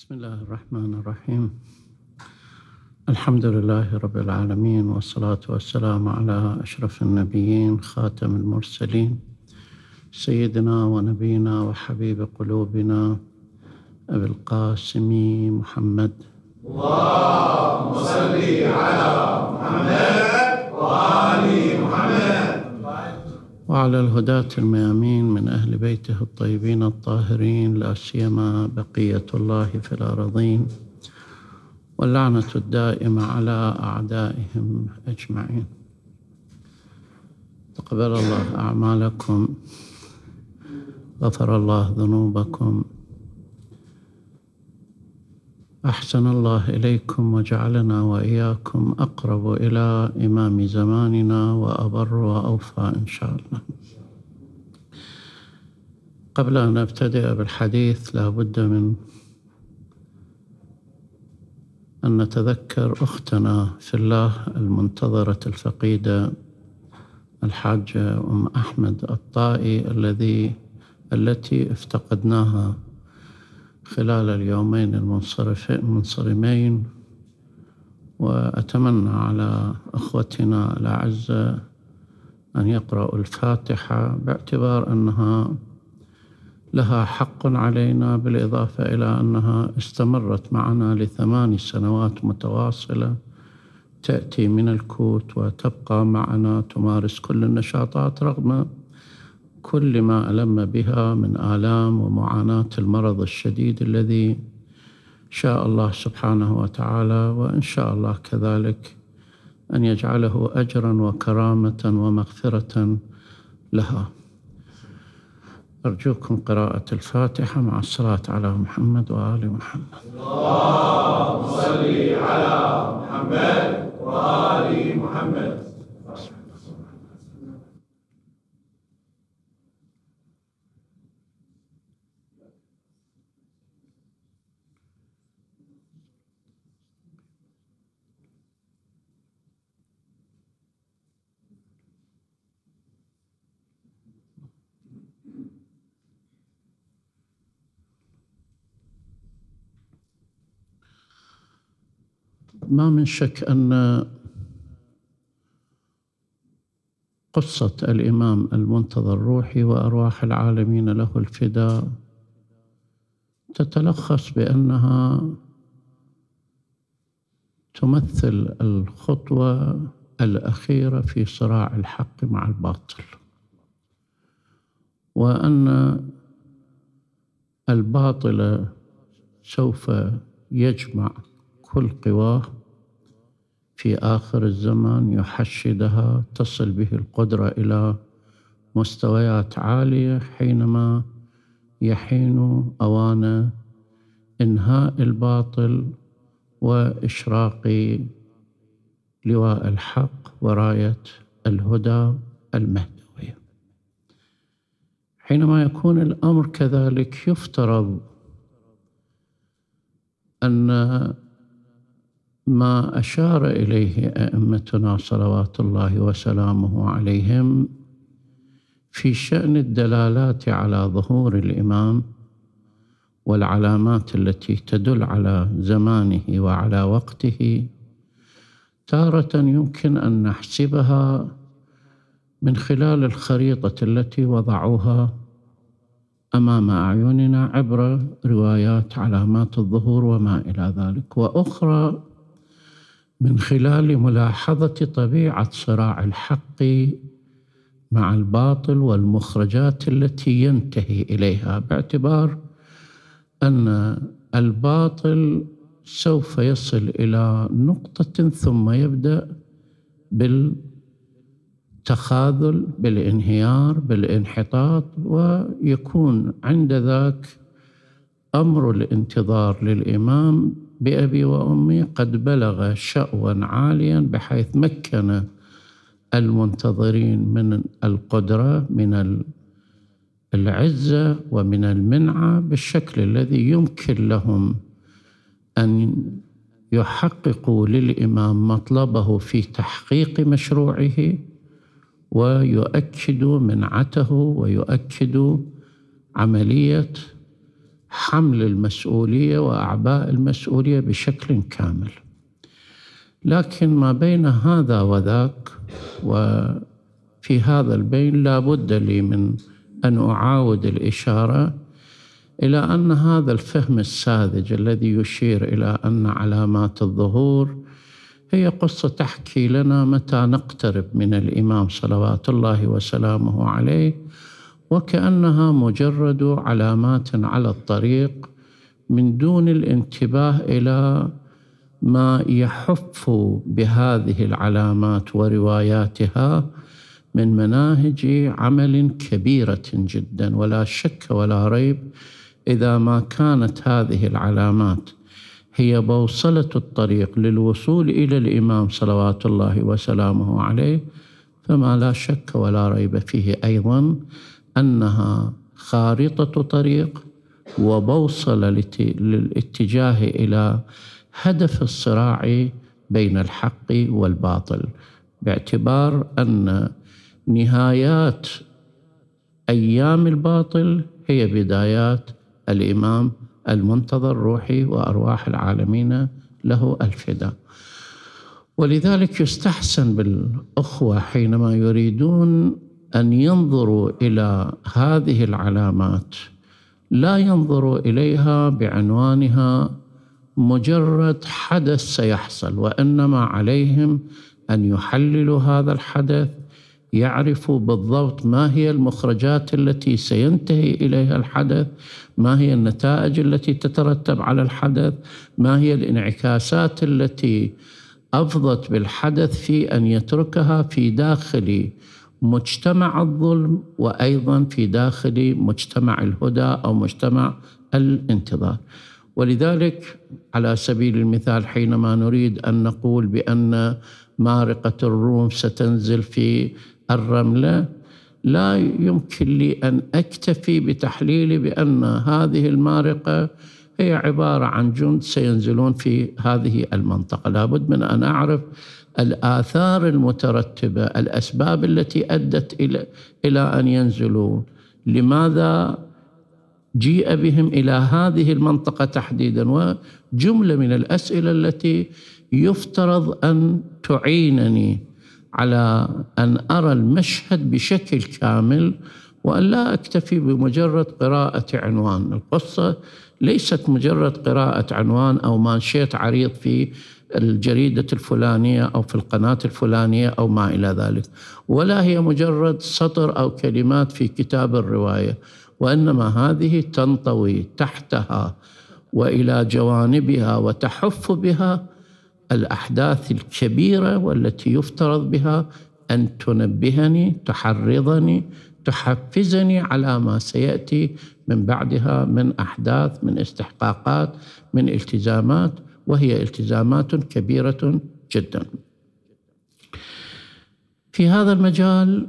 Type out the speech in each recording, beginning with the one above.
بسم الله الرحمن الرحيم الحمد لله رب العالمين والصلاة والسلام على أشرف النبيين خاتم المرسلين سيدنا ونبينا وحبيب قلوبنا أبي القاسم محمد اللهم صل على محمد وآل محمد وعلى الهداة الميامين من أهل بيته الطيبين الطاهرين لا سيما بقية الله في الأرضين واللعنة الدائمة على أعدائهم أجمعين تقبل الله أعمالكم غفر الله ذنوبكم أحسن الله إليكم وجعلنا وإياكم أقرب إلى إمام زماننا وأبر وأوفى إن شاء الله قبل أن أبتدئ بالحديث لابد من أن نتذكر أختنا في الله المنتظرة الفقيدة الحاجة أم أحمد الطائي الذي التي افتقدناها خلال اليومين المنصرمين وأتمنى على أخوتنا الأعزاء أن يقرأوا الفاتحة باعتبار أنها لها حق علينا بالإضافة إلى أنها استمرت معنا لثمان سنوات متواصلة تأتي من الكوت وتبقى معنا تمارس كل النشاطات رغم كل ما ألم بها من آلام ومعاناة المرض الشديد الذي شاء الله سبحانه وتعالى وإن شاء الله كذلك أن يجعله أجرا وكرامة ومغفرة لها أرجوكم قراءة الفاتحة مع الصلاة على محمد وآل محمد اللهم صل على محمد وآل محمد ما من شك ان قصه الامام المنتظر الروحي وارواح العالمين له الفداء تتلخص بانها تمثل الخطوه الاخيره في صراع الحق مع الباطل وان الباطل سوف يجمع كل قواه في آخر الزمان يحشدها تصل به القدرة إلى مستويات عالية حينما يحين أوان إنهاء الباطل وإشراق لواء الحق وراية الهدى المهدوية حينما يكون الأمر كذلك يفترض أن ما أشار إليه أئمتنا صلوات الله وسلامه عليهم في شأن الدلالات على ظهور الإمام والعلامات التي تدل على زمانه وعلى وقته تارة يمكن أن نحسبها من خلال الخريطة التي وضعوها أمام أعيننا عبر روايات علامات الظهور وما إلى ذلك وأخرى من خلال ملاحظه طبيعه صراع الحق مع الباطل والمخرجات التي ينتهي اليها باعتبار ان الباطل سوف يصل الى نقطه ثم يبدا بالتخاذل بالانهيار بالانحطاط ويكون عند ذاك امر الانتظار للامام بأبي وأمي قد بلغ شأوا عاليا بحيث مكن المنتظرين من القدرة من العزة ومن المنعة بالشكل الذي يمكن لهم أن يحققوا للإمام مطلبه في تحقيق مشروعه ويؤكدوا منعته ويؤكدوا عمليه حمل المسؤولية وأعباء المسؤولية بشكل كامل لكن ما بين هذا وذاك وفي هذا البين لا بد لي من أن أعاود الإشارة إلى أن هذا الفهم الساذج الذي يشير إلى أن علامات الظهور هي قصة تحكي لنا متى نقترب من الإمام صلوات الله وسلامه عليه وكأنها مجرد علامات على الطريق من دون الانتباه إلى ما يحف بهذه العلامات ورواياتها من مناهج عمل كبيرة جدا ولا شك ولا ريب إذا ما كانت هذه العلامات هي بوصلة الطريق للوصول إلى الإمام صلوات الله وسلامه عليه فما لا شك ولا ريب فيه أيضا أنها خارطة طريق وبوصلة للاتجاه إلى هدف الصراع بين الحق والباطل باعتبار أن نهايات أيام الباطل هي بدايات الإمام المنتظر روحي وأرواح العالمين له الفداء ولذلك يستحسن بالأخوة حينما يريدون ان ينظروا الى هذه العلامات لا ينظروا اليها بعنوانها مجرد حدث سيحصل وانما عليهم ان يحللوا هذا الحدث يعرفوا بالضبط ما هي المخرجات التي سينتهي اليها الحدث، ما هي النتائج التي تترتب على الحدث، ما هي الانعكاسات التي افضت بالحدث في ان يتركها في داخل مجتمع الظلم وايضا في داخل مجتمع الهدى او مجتمع الانتظار. ولذلك على سبيل المثال حينما نريد ان نقول بان مارقه الروم ستنزل في الرمله لا يمكن لي ان اكتفي بتحليلي بان هذه المارقه هي عبارة عن جند سينزلون في هذه المنطقة لابد من أن أعرف الآثار المترتبة الأسباب التي أدت إلى, إلى أن ينزلوا لماذا جيء بهم إلى هذه المنطقة تحديدا وجملة من الأسئلة التي يفترض أن تعينني على أن أرى المشهد بشكل كامل وأن لا أكتفي بمجرد قراءة عنوان القصة ليست مجرد قراءة عنوان أو مانشيت عريض في الجريدة الفلانية أو في القناة الفلانية أو ما إلى ذلك ولا هي مجرد سطر أو كلمات في كتاب الرواية وإنما هذه تنطوي تحتها والى جوانبها وتحف بها الاحداث الكبيره والتي يفترض بها ان تنبهني تحرضني تحفزني على ما سياتي من بعدها من احداث من استحقاقات من التزامات وهي التزامات كبيره جدا. في هذا المجال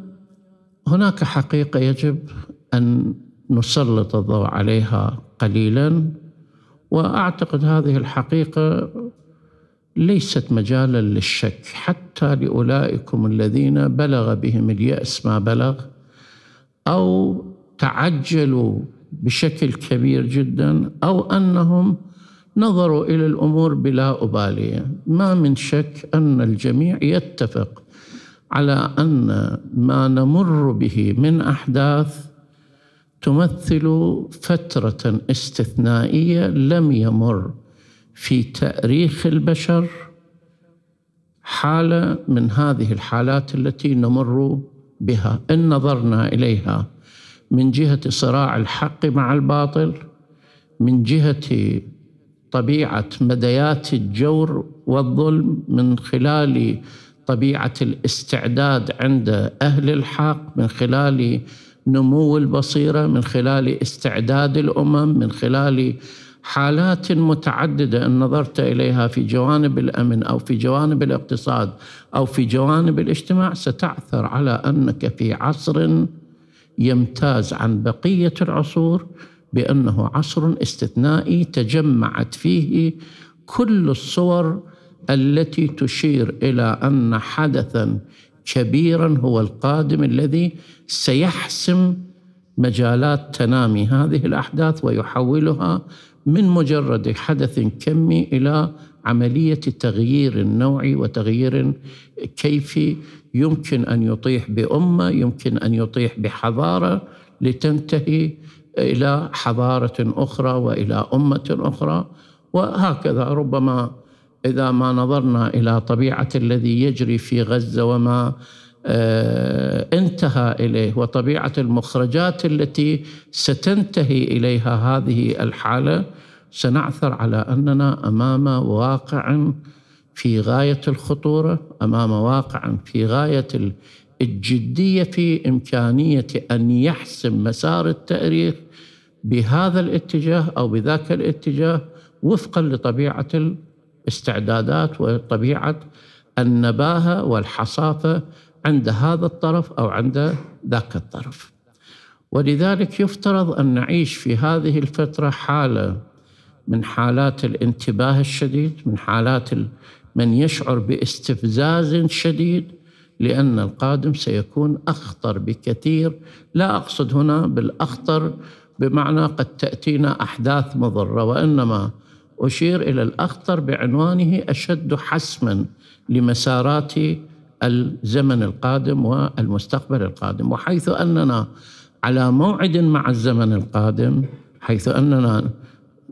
هناك حقيقه يجب ان نسلط الضوء عليها قليلا واعتقد هذه الحقيقه ليست مجالا للشك حتى لاولئكم الذين بلغ بهم الياس ما بلغ او تعجلوا بشكل كبير جدا او انهم نظروا الى الامور بلا اباليه ما من شك ان الجميع يتفق على ان ما نمر به من احداث تمثل فتره استثنائيه لم يمر في تاريخ البشر حاله من هذه الحالات التي نمر بها ان نظرنا اليها من جهه صراع الحق مع الباطل من جهه طبيعه مديات الجور والظلم من خلال طبيعه الاستعداد عند اهل الحق من خلال نمو البصيره من خلال استعداد الامم من خلال حالات متعدده ان نظرت اليها في جوانب الامن او في جوانب الاقتصاد او في جوانب الاجتماع ستعثر على انك في عصر يمتاز عن بقيه العصور بانه عصر استثنائي تجمعت فيه كل الصور التي تشير الى ان حدثا كبيرا هو القادم الذي سيحسم مجالات تنامي هذه الاحداث ويحولها من مجرد حدث كمي الى عمليه تغيير نوعي وتغيير كيفي يمكن ان يطيح بامه يمكن ان يطيح بحضاره لتنتهي الى حضاره اخرى والى امه اخرى وهكذا ربما اذا ما نظرنا الى طبيعه الذي يجري في غزه وما آه، انتهى اليه وطبيعه المخرجات التي ستنتهي اليها هذه الحاله سنعثر على اننا امام واقع في غايه الخطوره، امام واقع في غايه الجديه في امكانيه ان يحسم مسار التاريخ بهذا الاتجاه او بذاك الاتجاه وفقا لطبيعه الاستعدادات وطبيعه النباهه والحصافه عند هذا الطرف أو عند ذاك الطرف ولذلك يفترض أن نعيش في هذه الفترة حالة من حالات الانتباه الشديد من حالات من يشعر باستفزاز شديد لأن القادم سيكون أخطر بكثير لا أقصد هنا بالأخطر بمعنى قد تأتينا أحداث مضرة وإنما أشير إلى الأخطر بعنوانه أشد حسما لمسارات الزمن القادم والمستقبل القادم وحيث اننا على موعد مع الزمن القادم حيث اننا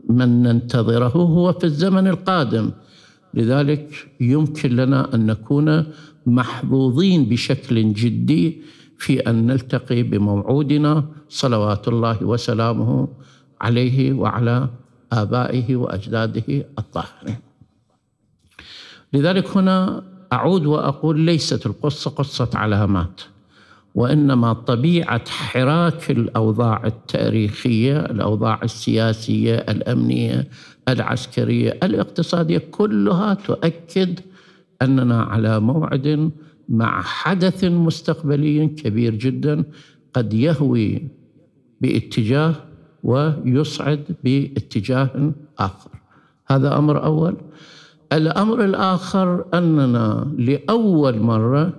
من ننتظره هو في الزمن القادم لذلك يمكن لنا ان نكون محظوظين بشكل جدي في ان نلتقي بموعودنا صلوات الله وسلامه عليه وعلى ابائه واجداده الطاهرين. لذلك هنا اعود واقول ليست القصه قصه علامات وانما طبيعه حراك الاوضاع التاريخيه الاوضاع السياسيه الامنيه العسكريه الاقتصاديه كلها تؤكد اننا على موعد مع حدث مستقبلي كبير جدا قد يهوي باتجاه ويصعد باتجاه اخر هذا امر اول الأمر الآخر أننا لأول مرة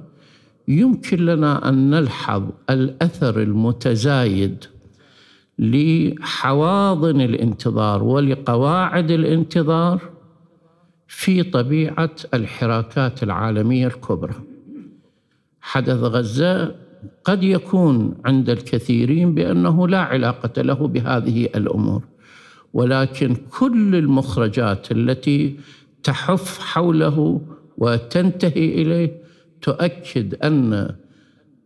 يمكن لنا أن نلحظ الأثر المتزايد لحواضن الانتظار ولقواعد الانتظار في طبيعة الحراكات العالمية الكبرى حدث غزة قد يكون عند الكثيرين بأنه لا علاقة له بهذه الأمور ولكن كل المخرجات التي تحف حوله وتنتهي اليه تؤكد ان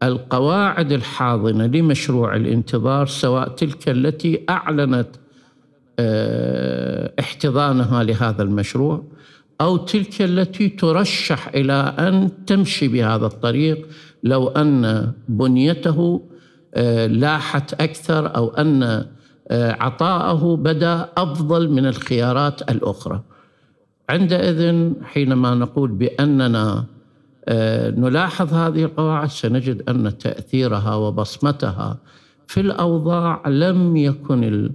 القواعد الحاضنه لمشروع الانتظار سواء تلك التي اعلنت آه، احتضانها لهذا المشروع او تلك التي ترشح الى ان تمشي بهذا الطريق لو ان بنيته آه، لاحت اكثر او ان آه، عطاءه بدا افضل من الخيارات الاخرى. عندئذ حينما نقول باننا آه، نلاحظ هذه القواعد سنجد ان تاثيرها وبصمتها في الاوضاع لم يكن ال...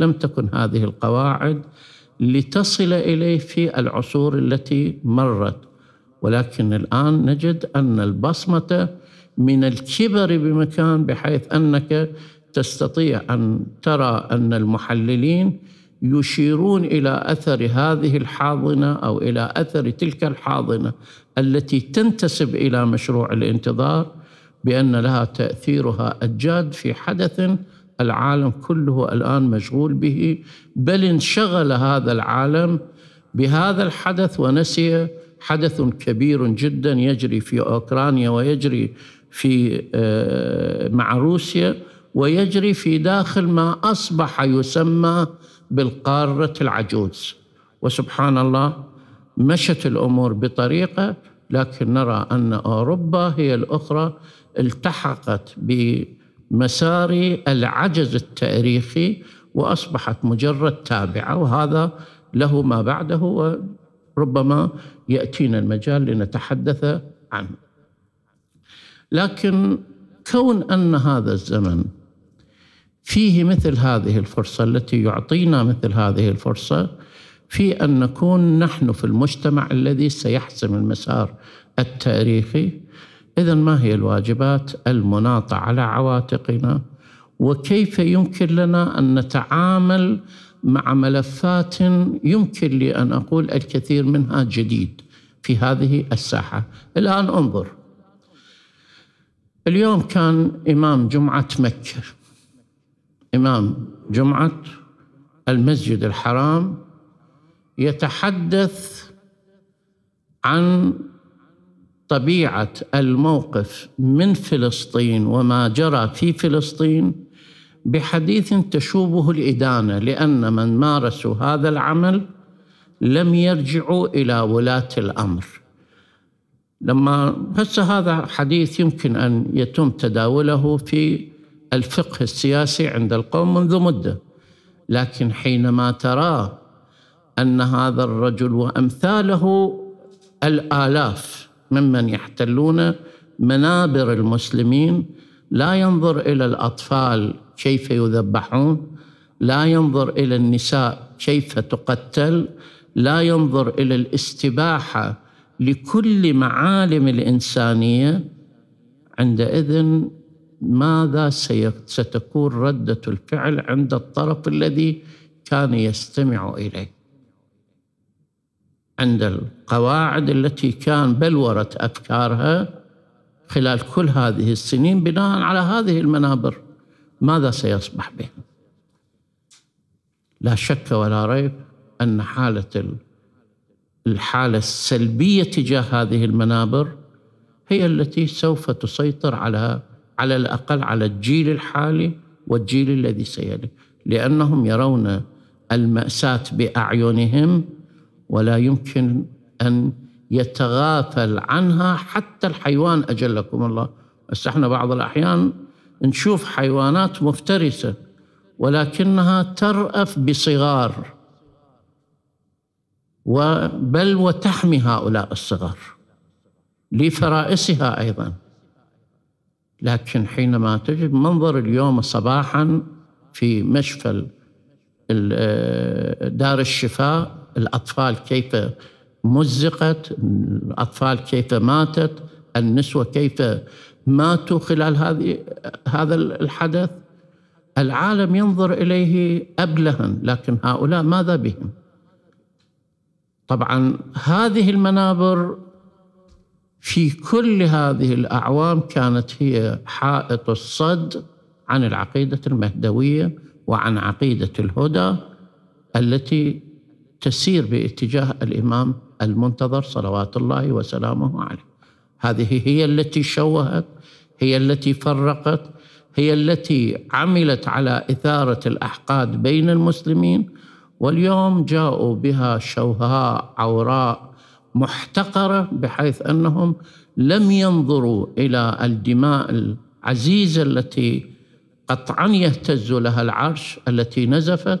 لم تكن هذه القواعد لتصل اليه في العصور التي مرت ولكن الان نجد ان البصمه من الكبر بمكان بحيث انك تستطيع ان ترى ان المحللين يشيرون الى اثر هذه الحاضنه او الى اثر تلك الحاضنه التي تنتسب الى مشروع الانتظار بان لها تاثيرها الجاد في حدث العالم كله الان مشغول به بل انشغل هذا العالم بهذا الحدث ونسي حدث كبير جدا يجري في اوكرانيا ويجري في آه، مع روسيا ويجري في داخل ما اصبح يسمى بالقارة العجوز وسبحان الله مشت الأمور بطريقة لكن نرى أن أوروبا هي الأخرى التحقت بمسار العجز التاريخي وأصبحت مجرد تابعة وهذا له ما بعده وربما يأتينا المجال لنتحدث عنه لكن كون أن هذا الزمن فيه مثل هذه الفرصة التي يعطينا مثل هذه الفرصة في أن نكون نحن في المجتمع الذي سيحسم المسار التاريخي إذا ما هي الواجبات المناطة على عواتقنا وكيف يمكن لنا أن نتعامل مع ملفات يمكن لي أن أقول الكثير منها جديد في هذه الساحة الآن انظر اليوم كان إمام جمعة مكة إمام جمعة المسجد الحرام يتحدث عن طبيعة الموقف من فلسطين وما جرى في فلسطين بحديث تشوبه الإدانة لأن من مارسوا هذا العمل لم يرجعوا إلى ولاة الأمر لما هسه هذا حديث يمكن أن يتم تداوله في الفقه السياسي عند القوم منذ مده لكن حينما ترى ان هذا الرجل وامثاله الالاف ممن يحتلون منابر المسلمين لا ينظر الى الاطفال كيف يذبحون لا ينظر الى النساء كيف تقتل لا ينظر الى الاستباحه لكل معالم الانسانيه عندئذ ماذا ستكون رده الفعل عند الطرف الذي كان يستمع اليه عند القواعد التي كان بلورت افكارها خلال كل هذه السنين بناء على هذه المنابر ماذا سيصبح به لا شك ولا ريب ان حاله الحاله السلبيه تجاه هذه المنابر هي التي سوف تسيطر على على الأقل على الجيل الحالي والجيل الذي سيلي لأنهم يرون المأساة بأعينهم ولا يمكن أن يتغافل عنها حتى الحيوان أجلكم الله بس احنا بعض الأحيان نشوف حيوانات مفترسة ولكنها ترأف بصغار بل وتحمي هؤلاء الصغار لفرائسها أيضاً لكن حينما تجد منظر اليوم صباحا في مشفى آه، دار الشفاء الأطفال كيف مزقت الأطفال كيف ماتت النسوة كيف ماتوا خلال هذه هذا الحدث العالم ينظر إليه أبلها لكن هؤلاء ماذا بهم طبعا هذه المنابر في كل هذه الأعوام كانت هي حائط الصد عن العقيدة المهدوية وعن عقيدة الهدى التي تسير باتجاه الإمام المنتظر صلوات الله وسلامه عليه هذه هي التي شوهت هي التي فرقت هي التي عملت على إثارة الأحقاد بين المسلمين واليوم جاءوا بها شوهاء عوراء محتقره بحيث انهم لم ينظروا الى الدماء العزيزه التي قطعا يهتز لها العرش التي نزفت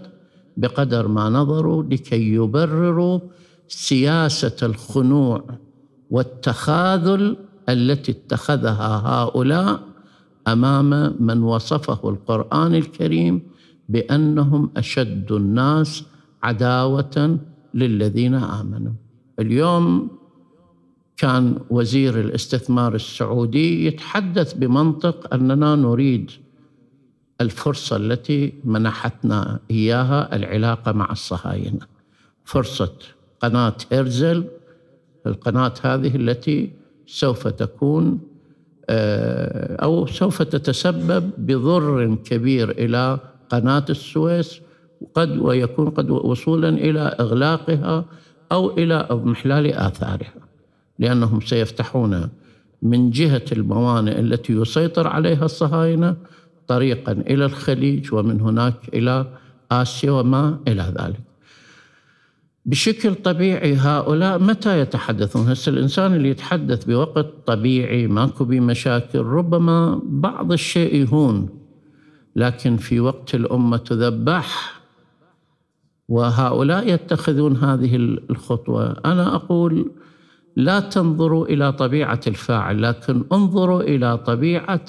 بقدر ما نظروا لكي يبرروا سياسه الخنوع والتخاذل التي اتخذها هؤلاء امام من وصفه القران الكريم بانهم اشد الناس عداوه للذين امنوا اليوم كان وزير الاستثمار السعودي يتحدث بمنطق اننا نريد الفرصه التي منحتنا اياها العلاقه مع الصهاينه فرصه قناه هيرزل القناه هذه التي سوف تكون آه، او سوف تتسبب بضر كبير الى قناه السويس وقد ويكون قد وصولا الى اغلاقها أو إلى إضمحلال آثارها لأنهم سيفتحون من جهة الموانئ التي يسيطر عليها الصهاينة طريقا إلى الخليج ومن هناك إلى آسيا وما إلى ذلك بشكل طبيعي هؤلاء متى يتحدثون؟ هسه الانسان اللي يتحدث بوقت طبيعي ماكو بمشاكل ربما بعض الشيء يهون لكن في وقت الامه تذبح وهؤلاء يتخذون هذه الخطوه انا اقول لا تنظروا الى طبيعه الفاعل لكن انظروا الى طبيعه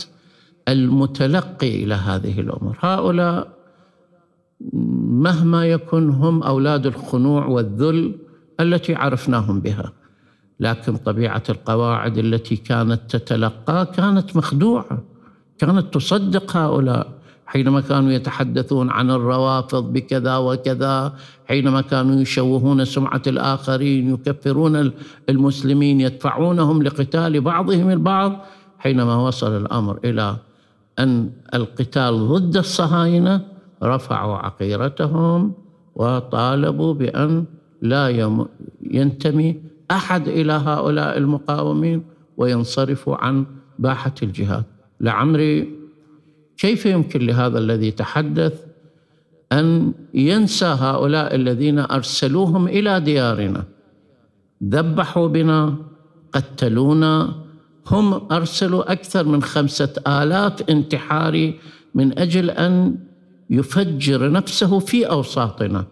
المتلقي الى هذه الامور هؤلاء مهما يكن هم اولاد الخنوع والذل التي عرفناهم بها لكن طبيعه القواعد التي كانت تتلقى كانت مخدوعه كانت تصدق هؤلاء حينما كانوا يتحدثون عن الروافض بكذا وكذا حينما كانوا يشوهون سمعة الآخرين يكفرون المسلمين يدفعونهم لقتال بعضهم البعض حينما وصل الأمر إلى أن القتال ضد الصهاينة رفعوا عقيرتهم وطالبوا بأن لا ينتمي أحد إلى هؤلاء المقاومين وينصرفوا عن باحة الجهاد لعمري كيف يمكن لهذا الذي تحدث ان ينسى هؤلاء الذين ارسلوهم الى ديارنا ذبحوا بنا قتلونا هم ارسلوا اكثر من خمسه الاف انتحاري من اجل ان يفجر نفسه في اوساطنا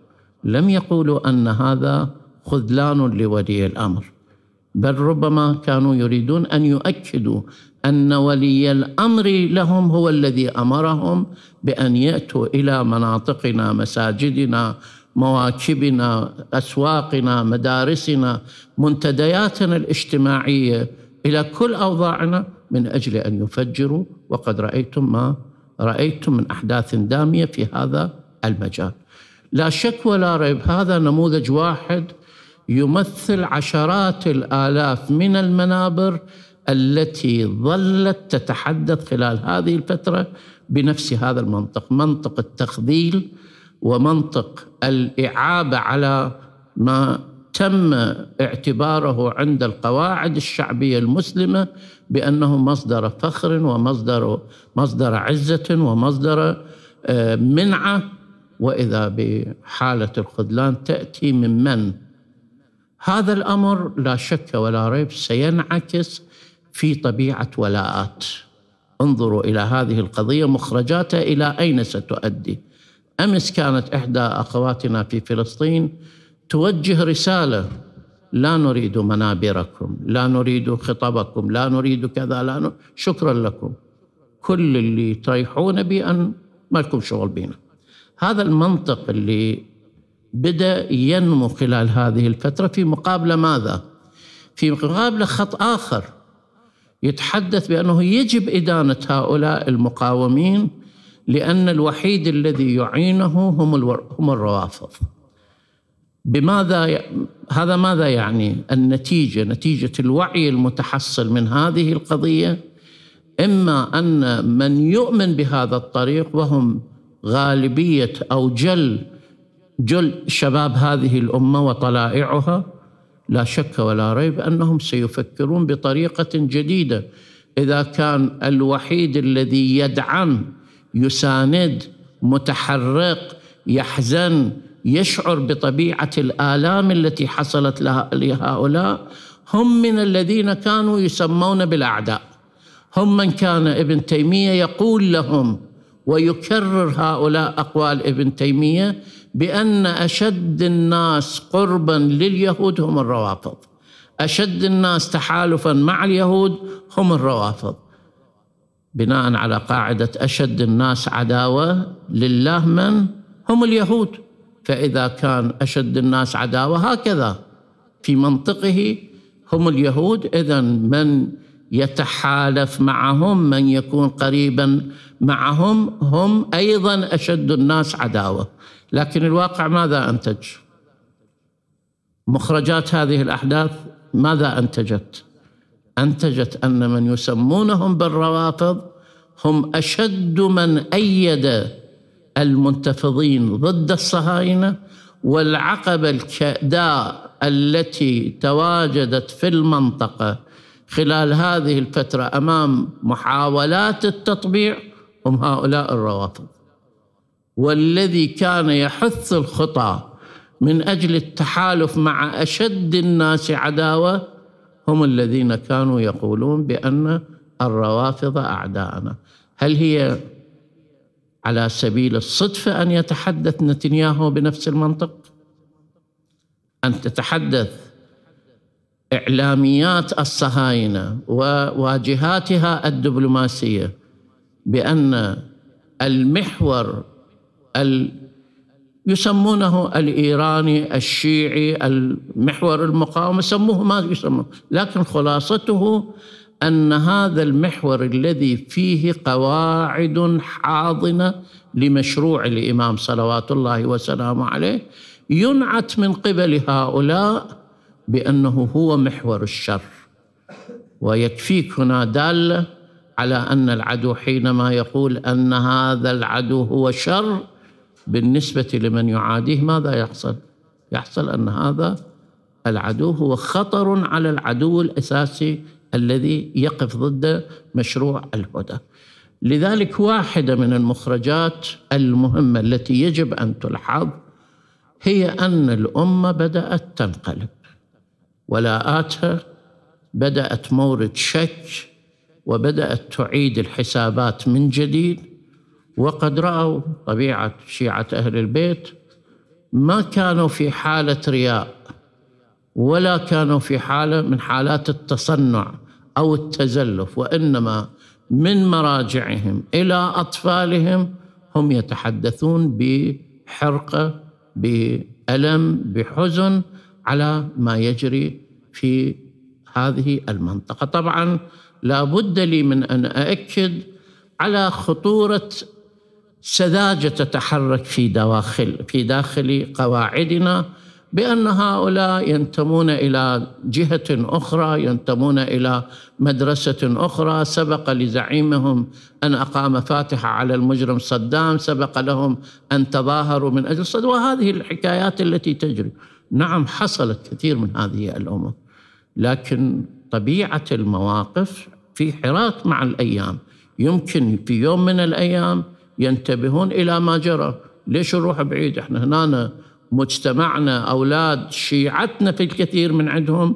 لم يقولوا ان هذا خذلان لولي الامر بل ربما كانوا يريدون ان يؤكدوا ان ولي الامر لهم هو الذي امرهم بان ياتوا الى مناطقنا مساجدنا مواكبنا اسواقنا مدارسنا منتدياتنا الاجتماعيه الى كل اوضاعنا من اجل ان يفجروا وقد رايتم ما رايتم من احداث داميه في هذا المجال. لا شك ولا ريب هذا نموذج واحد يمثل عشرات الالاف من المنابر التي ظلت تتحدث خلال هذه الفتره بنفس هذا المنطق، منطق التخذيل ومنطق الاعابه على ما تم اعتباره عند القواعد الشعبيه المسلمه بانه مصدر فخر ومصدر مصدر عزه ومصدر آه، منعه واذا بحاله الخذلان تاتي من من؟ هذا الامر لا شك ولا ريب سينعكس في طبيعه ولاءات انظروا الى هذه القضيه مخرجاتها الى اين ستؤدي امس كانت احدى اخواتنا في فلسطين توجه رساله لا نريد منابركم لا نريد خطبكم لا نريد كذا لا ن... شكرا لكم كل اللي تريحون بان أن ما لكم شغل بينا هذا المنطق اللي بدأ ينمو خلال هذه الفترة في مقابله ماذا؟ في مقابله خط آخر يتحدث بأنه يجب إدانة هؤلاء المقاومين لأن الوحيد الذي يعينه هم هم الروافض بماذا هذا ماذا يعني النتيجة نتيجة الوعي المتحصل من هذه القضية إما أن من يؤمن بهذا الطريق وهم غالبية أو جل جل شباب هذه الأمة وطلائعها لا شك ولا ريب انهم سيفكرون بطريقه جديده اذا كان الوحيد الذي يدعم يساند متحرق يحزن يشعر بطبيعه الالام التي حصلت لهؤلاء هم من الذين كانوا يسمون بالاعداء هم من كان ابن تيميه يقول لهم ويكرر هؤلاء أقوال ابن تيمية بأن أشد الناس قربا لليهود هم الروافض أشد الناس تحالفا مع اليهود هم الروافض بناء على قاعدة أشد الناس عداوة لله من هم اليهود فإذا كان أشد الناس عداوة هكذا في منطقه هم اليهود إذا من يتحالف معهم من يكون قريبا معهم هم ايضا اشد الناس عداوه لكن الواقع ماذا انتج مخرجات هذه الاحداث ماذا انتجت انتجت ان من يسمونهم بالروافض هم اشد من ايد المنتفضين ضد الصهاينه والعقبه الكاداء التي تواجدت في المنطقه خلال هذه الفترة أمام محاولات التطبيع هم هؤلاء الروافض والذي كان يحث الخطى من أجل التحالف مع أشد الناس عداوة هم الذين كانوا يقولون بأن الروافض أعداءنا هل هي على سبيل الصدفة أن يتحدث نتنياهو بنفس المنطق أن تتحدث اعلاميات الصهاينه وواجهاتها الدبلوماسيه بان المحور ال يسمونه الايراني الشيعي المحور المقاومه سموه ما يسموه لكن خلاصته ان هذا المحور الذي فيه قواعد حاضنه لمشروع الامام صلوات الله وسلامه عليه ينعت من قبل هؤلاء بانه هو محور الشر ويكفيك هنا داله على ان العدو حينما يقول ان هذا العدو هو شر بالنسبه لمن يعاديه ماذا يحصل؟ يحصل ان هذا العدو هو خطر على العدو الاساسي الذي يقف ضد مشروع الهدى. لذلك واحده من المخرجات المهمه التي يجب ان تلحظ هي ان الامه بدات تنقلب. ولاءاتها بدأت مورد شك وبدأت تعيد الحسابات من جديد وقد رأوا طبيعة شيعة أهل البيت ما كانوا في حالة رياء ولا كانوا في حالة من حالات التصنع أو التزلف وإنما من مراجعهم إلى أطفالهم هم يتحدثون بحرقة بألم بحزن على ما يجري في هذه المنطقه طبعا لا بد لي من ان اؤكد على خطوره سذاجه تتحرك في دواخل في داخل قواعدنا بان هؤلاء ينتمون الى جهه اخرى ينتمون الى مدرسه اخرى سبق لزعيمهم ان اقام فاتحه على المجرم صدام سبق لهم ان تظاهروا من اجل صدام وهذه الحكايات التي تجري نعم حصلت كثير من هذه الامور لكن طبيعه المواقف في حراك مع الايام يمكن في يوم من الايام ينتبهون الى ما جرى ليش نروح بعيد احنا هنا مجتمعنا اولاد شيعتنا في الكثير من عندهم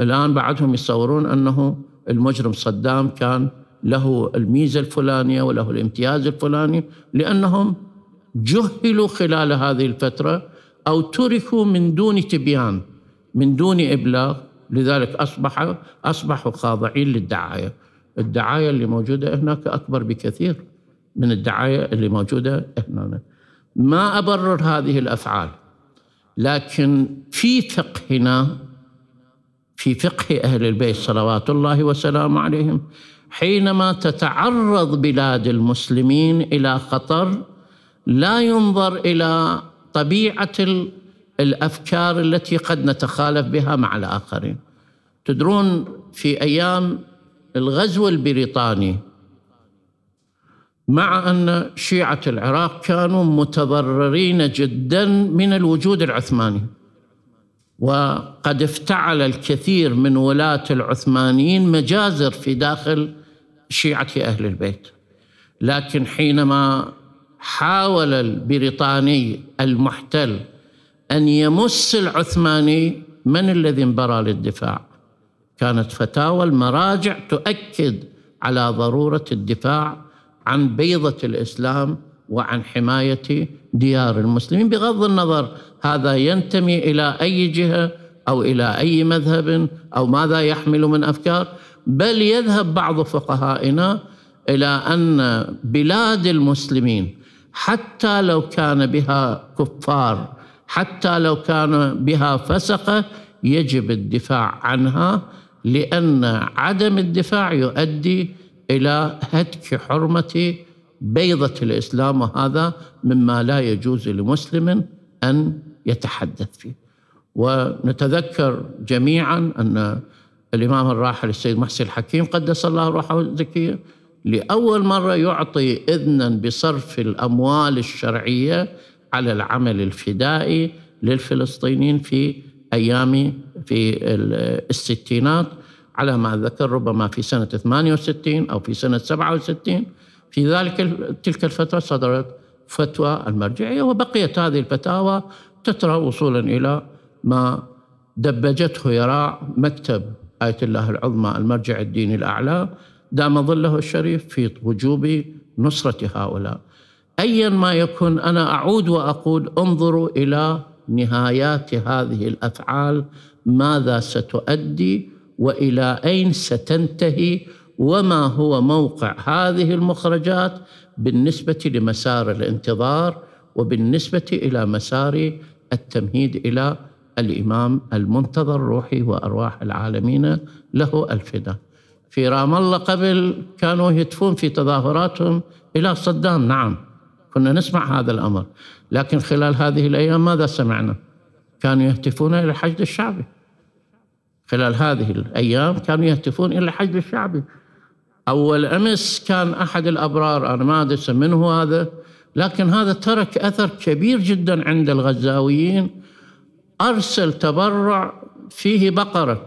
الان بعدهم يصورون انه المجرم صدام كان له الميزه الفلانيه وله الامتياز الفلاني لانهم جهلوا خلال هذه الفتره أو تركوا من دون تبيان من دون إبلاغ لذلك أصبح أصبحوا خاضعين للدعاية الدعاية اللي موجودة هناك أكبر بكثير من الدعاية اللي موجودة هنا ما أبرر هذه الأفعال لكن في فقهنا في فقه أهل البيت صلوات الله وسلامه عليهم حينما تتعرض بلاد المسلمين إلى خطر لا ينظر إلى طبيعه الافكار التي قد نتخالف بها مع الاخرين تدرون في ايام الغزو البريطاني مع ان شيعه العراق كانوا متضررين جدا من الوجود العثماني وقد افتعل الكثير من ولاه العثمانيين مجازر في داخل شيعه اهل البيت لكن حينما حاول البريطاني المحتل أن يمس العثماني من الذي انبرى للدفاع كانت فتاوى المراجع تؤكد على ضروره الدفاع عن بيضه الاسلام وعن حمايه ديار المسلمين بغض النظر هذا ينتمي الى اي جهه او الى اي مذهب او ماذا يحمل من افكار بل يذهب بعض فقهائنا الى ان بلاد المسلمين حتى لو كان بها كفار حتى لو كان بها فسقه يجب الدفاع عنها لان عدم الدفاع يؤدي الى هتك حرمه بيضه الاسلام وهذا مما لا يجوز لمسلم ان يتحدث فيه. ونتذكر جميعا ان الامام الراحل السيد محسن الحكيم قدس الله روحه الزكيه لاول مره يعطي اذنا بصرف الاموال الشرعيه على العمل الفدائي للفلسطينيين في ايام في الستينات على ما ذكر ربما في سنه 68 او في سنه 67 في ذلك تلك الفتره صدرت فتوى المرجعيه وبقيت هذه الفتاوى تترى وصولا الى ما دبجته يراع مكتب آية الله العظمى المرجع الديني الأعلى دام ظله الشريف في وجوب نصرة هؤلاء أيا ما يكن أنا أعود وأقول انظروا إلى نهايات هذه الأفعال ماذا ستؤدي وإلى أين ستنتهي وما هو موقع هذه المخرجات بالنسبة لمسار الانتظار وبالنسبة إلى مسار التمهيد إلى الإمام المنتظر روحي وأرواح العالمين له الفداء في رام الله قبل كانوا يهتفون في تظاهراتهم إلى صدام نعم كنا نسمع هذا الأمر لكن خلال هذه الأيام ماذا سمعنا كانوا يهتفون إلى الحشد الشعبي خلال هذه الأيام كانوا يهتفون إلى الحشد الشعبي أول أمس كان أحد الأبرار أنا ما أدري من هو هذا لكن هذا ترك أثر كبير جدا عند الغزاويين أرسل تبرع فيه بقرة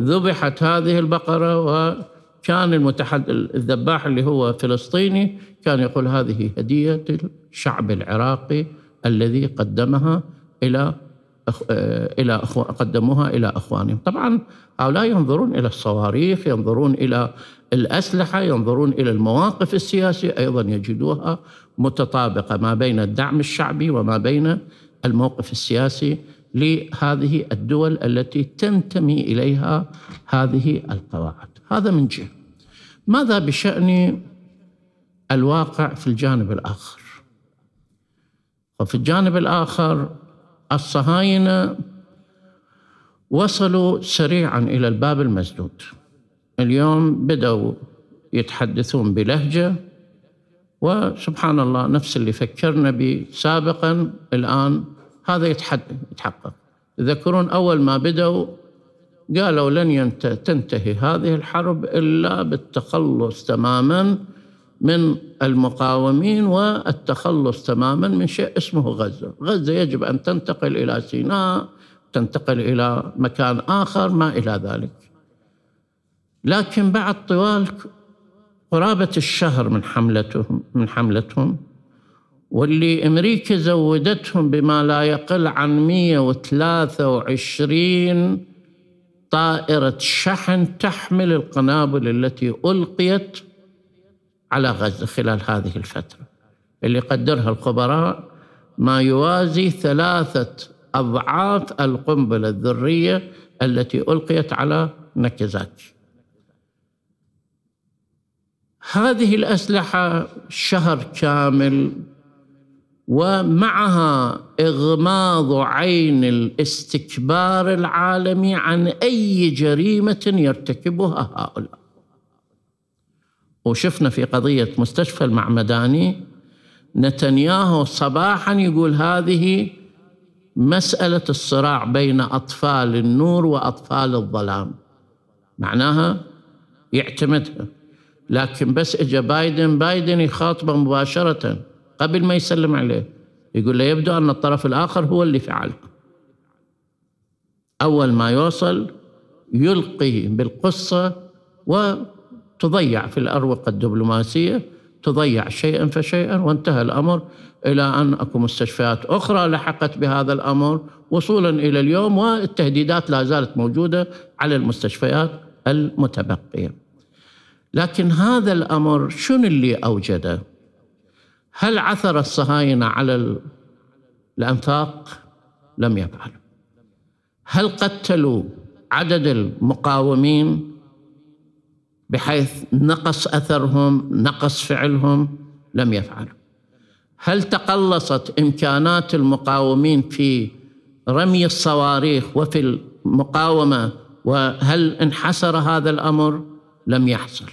ذبحت هذه البقرة وكان المتحد الذباح اللي هو فلسطيني كان يقول هذه هدية الشعب العراقي الذي قدمها إلى آه، إلى قدموها إلى أخوانهم طبعا هؤلاء ينظرون إلى الصواريخ ينظرون إلى الأسلحة ينظرون إلى المواقف السياسية أيضا يجدوها متطابقة ما بين الدعم الشعبي وما بين الموقف السياسي لهذه الدول التي تنتمي اليها هذه القواعد، هذا من جهه. ماذا بشان الواقع في الجانب الاخر؟ وفي الجانب الاخر الصهاينه وصلوا سريعا الى الباب المسدود. اليوم بدأوا يتحدثون بلهجه وسبحان الله نفس اللي فكرنا به سابقا الان هذا يتحقق تذكرون أول ما بدأوا قالوا لن تنتهي هذه الحرب إلا بالتخلص تماما من المقاومين والتخلص تماما من شيء اسمه غزة غزة يجب أن تنتقل إلى سيناء تنتقل إلى مكان آخر ما إلى ذلك لكن بعد طوال قرابة الشهر من حملتهم من حملتهم واللي أمريكا زودتهم بما لا يقل عن 123 طائرة شحن تحمل القنابل التي ألقيت على غزة خلال هذه الفترة اللي قدرها الخبراء ما يوازي ثلاثة أضعاف القنبلة الذرية التي ألقيت على نكزات هذه الأسلحة شهر كامل ومعها اغماض عين الاستكبار العالمي عن اي جريمه يرتكبها هؤلاء وشفنا في قضيه مستشفى المعمداني نتنياهو صباحا يقول هذه مساله الصراع بين اطفال النور واطفال الظلام معناها يعتمدها لكن بس اجى بايدن بايدن يخاطبه مباشره قبل ما يسلم عليه يقول له يبدو أن الطرف الآخر هو اللي فعل أول ما يوصل يلقي بالقصة وتضيع في الأروقة الدبلوماسية تضيع شيئا فشيئا وانتهى الأمر إلى أن أكو مستشفيات أخرى لحقت بهذا الأمر وصولا إلى اليوم والتهديدات لا زالت موجودة على المستشفيات المتبقية لكن هذا الأمر شنو اللي أوجده هل عثر الصهاينة على الأنفاق؟ لم يفعلوا هل قتلوا عدد المقاومين بحيث نقص أثرهم نقص فعلهم لم يفعلوا هل تقلصت إمكانات المقاومين في رمي الصواريخ وفي المقاومة وهل انحسر هذا الأمر لم يحصل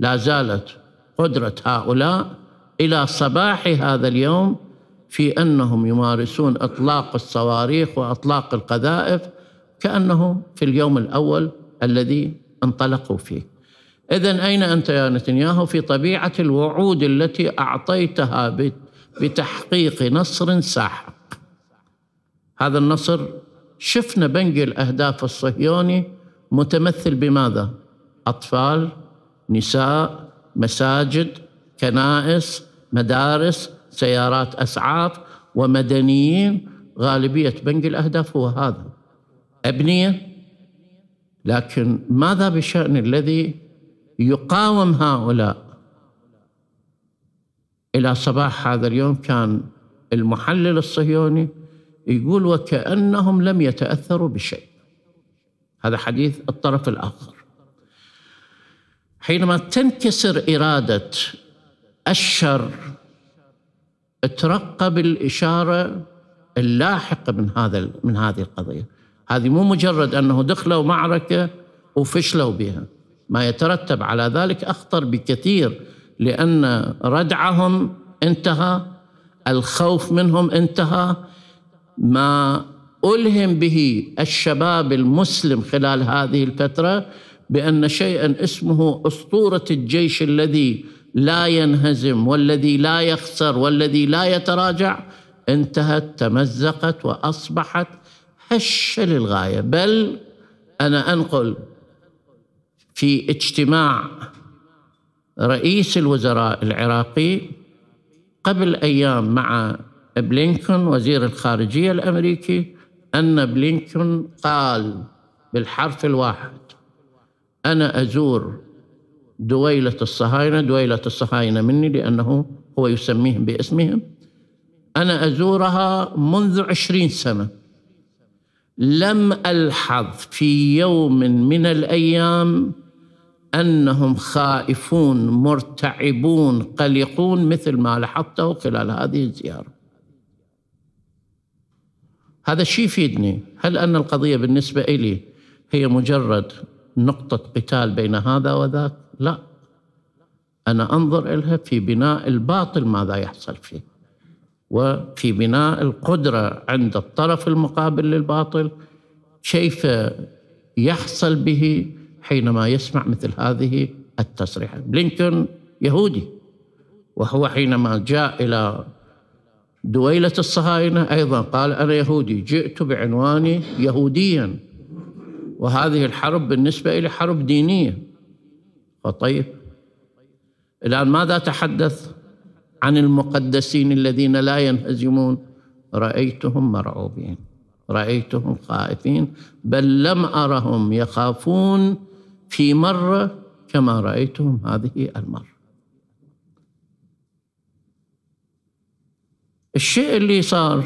لا زالت قدرة هؤلاء إلى صباح هذا اليوم في أنهم يمارسون إطلاق الصواريخ وإطلاق القذائف كأنهم في اليوم الأول الذي انطلقوا فيه إذا أين أنت يا نتنياهو في طبيعة الوعود التي أعطيتها بتحقيق نصر ساحق هذا النصر شفنا بنج الأهداف الصهيوني متمثل بماذا؟ أطفال، نساء، مساجد، كنائس، مدارس سيارات أسعاف ومدنيين غالبية بنك الأهداف هو هذا أبنية لكن ماذا بشأن الذي يقاوم هؤلاء إلى صباح هذا اليوم كان المحلل الصهيوني يقول وكأنهم لم يتأثروا بشيء هذا حديث الطرف الآخر حينما تنكسر إرادة الشر ترقب الإشارة اللاحقة من هذا من هذه القضية هذه مو مجرد أنه دخلوا معركة وفشلوا بها ما يترتب على ذلك أخطر بكثير لأن ردعهم انتهى الخوف منهم انتهى ما ألهم به الشباب المسلم خلال هذه الفترة بأن شيئا اسمه أسطورة الجيش الذي لا ينهزم والذي لا يخسر والذي لا يتراجع انتهت تمزقت واصبحت هشه للغايه بل انا انقل في اجتماع رئيس الوزراء العراقي قبل ايام مع بلينكون وزير الخارجيه الامريكي ان بلينكون قال بالحرف الواحد انا ازور دويلة الصهاينة دويلة الصهاينة مني لأنه هو يسميهم باسمهم أنا أزورها منذ عشرين سنة لم ألحظ في يوم من الأيام أنهم خائفون مرتعبون قلقون مثل ما لاحظته خلال هذه الزيارة هذا الشيء يفيدني هل أن القضية بالنسبة إلي هي مجرد نقطة قتال بين هذا وذاك لا أنا أنظر إلها في بناء الباطل ماذا يحصل فيه وفي بناء القدرة عند الطرف المقابل للباطل كيف يحصل به حينما يسمع مثل هذه التصريحات بلينكون يهودي وهو حينما جاء إلى دويلة الصهاينة أيضا قال أنا يهودي جئت بعنواني يهوديا وهذه الحرب بالنسبة إلي حرب دينية طيب الآن ماذا تحدث عن المقدسين الذين لا ينهزمون رأيتهم مرعوبين رأيتهم خائفين بل لم أرهم يخافون في مرة كما رأيتهم هذه المرة الشيء اللي صار